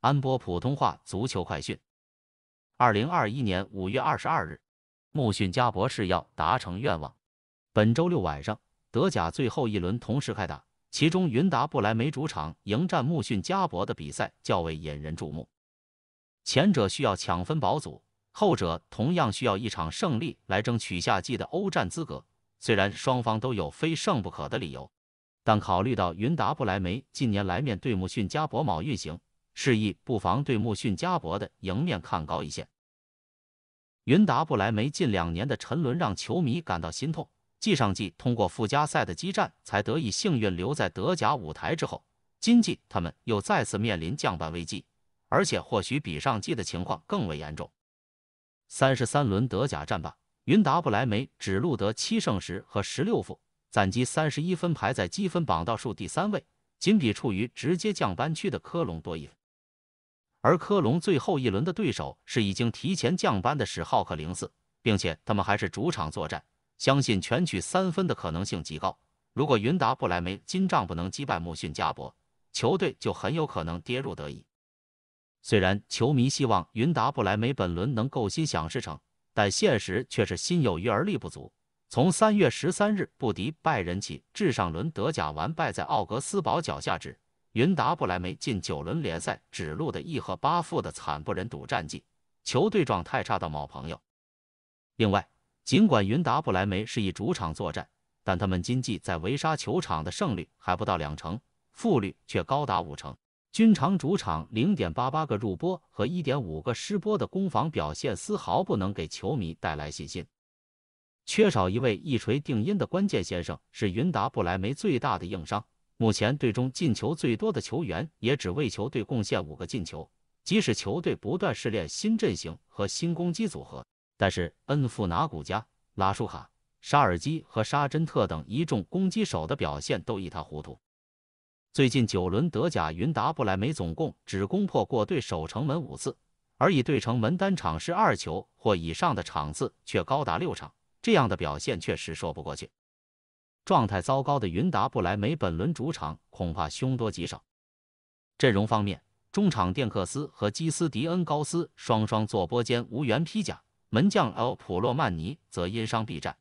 安播普通话足球快讯：二零二一年五月二十二日，穆逊加博士要达成愿望。本周六晚上，德甲最后一轮同时开打，其中云达不莱梅主场迎战穆逊加博的比赛较为引人注目。前者需要抢分保组，后者同样需要一场胜利来争取下季的欧战资格。虽然双方都有非胜不可的理由，但考虑到云达不莱梅近年来面对穆逊加博卯运行。示意不妨对穆逊加伯的迎面看高一些。云达不莱梅近两年的沉沦让球迷感到心痛。继上季通过附加赛的激战才得以幸运留在德甲舞台之后，今季他们又再次面临降班危机，而且或许比上季的情况更为严重。三十三轮德甲战罢，云达不莱梅只录得七胜十和十六负，暂积三十一分，排在积分榜倒数第三位，仅比处于直接降班区的科隆多一分。而科隆最后一轮的对手是已经提前降班的史浩克零四，并且他们还是主场作战，相信全取三分的可能性极高。如果云达不来梅金仗不能击败穆逊加博，球队就很有可能跌入德乙。虽然球迷希望云达不来梅本轮能够心想事成，但现实却是心有余而力不足。从三月十三日不敌拜仁起，至上轮德甲完败在奥格斯堡脚下止。云达不莱梅近九轮联赛只录的一和八负的惨不忍睹战绩，球队状态差到某朋友。另外，尽管云达不莱梅是以主场作战，但他们今季在维沙球场的胜率还不到两成，负率却高达五成，均场主场零点八八个入波和一点五个失波的攻防表现，丝毫不能给球迷带来信心。缺少一位一锤定音的关键先生，是云达不莱梅最大的硬伤。目前队中进球最多的球员也只为球队贡献五个进球。即使球队不断试炼新阵型和新攻击组合，但是恩富拿古加、拉舒卡、沙尔基和沙珍特等一众攻击手的表现都一塌糊涂。最近九轮德甲云达不莱梅总共只攻破过对手城门五次，而以对城门单场失二球或以上的场次却高达六场，这样的表现确实说不过去。状态糟糕的云达不莱梅本轮主场恐怕凶多吉少。阵容方面，中场电克斯和基斯迪恩高斯双双坐波间无缘披甲，门将 L 普洛曼尼则因伤避战。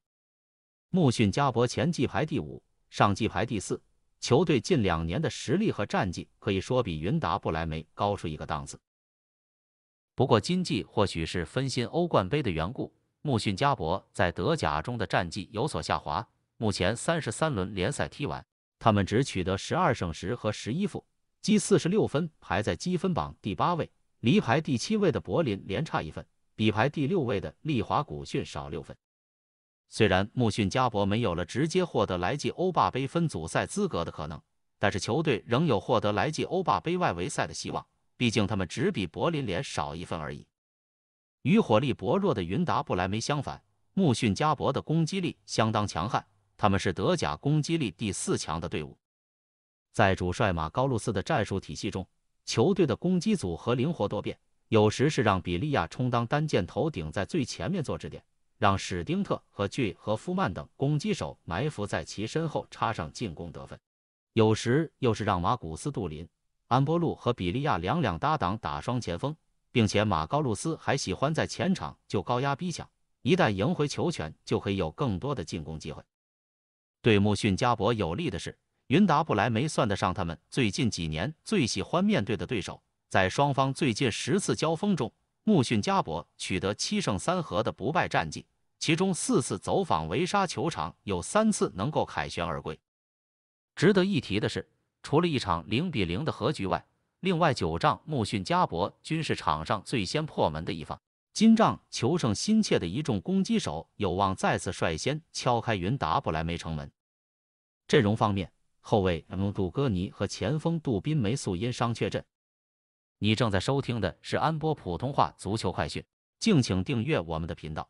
穆逊加伯前季排第五，上季排第四，球队近两年的实力和战绩可以说比云达不莱梅高出一个档次。不过今季或许是分心欧冠杯的缘故，穆逊加伯在德甲中的战绩有所下滑。目前三十三轮联赛踢完，他们只取得十二胜十和十一负，积四十六分，排在积分榜第八位，离排第七位的柏林连差一分，比排第六位的利华古逊少六分。虽然穆逊加博没有了直接获得来季欧霸杯分组赛资格的可能，但是球队仍有获得来季欧霸杯外围赛的希望，毕竟他们只比柏林联少一分而已。与火力薄弱的云达不莱梅相反，穆逊加博的攻击力相当强悍。他们是德甲攻击力第四强的队伍，在主帅马高路斯的战术体系中，球队的攻击组合灵活多变，有时是让比利亚充当单箭头，顶在最前面做支点，让史丁特和聚和夫曼等攻击手埋伏在其身后插上进攻得分；有时又是让马古斯杜林、安波路和比利亚两两搭档打双前锋，并且马高路斯还喜欢在前场就高压逼抢，一旦赢回球权，就可以有更多的进攻机会。对穆逊加伯有利的是，云达布莱梅算得上他们最近几年最喜欢面对的对手。在双方最近十次交锋中，穆逊加伯取得七胜三和的不败战绩，其中四次走访维沙球场，有三次能够凯旋而归。值得一提的是，除了一场零比零的和局外，另外九仗穆逊加伯均是场上最先破门的一方。金仗求胜心切的一众攻击手有望再次率先敲开云达布莱梅城门。阵容方面，后卫 M 杜戈尼和前锋杜宾梅素因伤缺阵。你正在收听的是安波普通话足球快讯，敬请订阅我们的频道。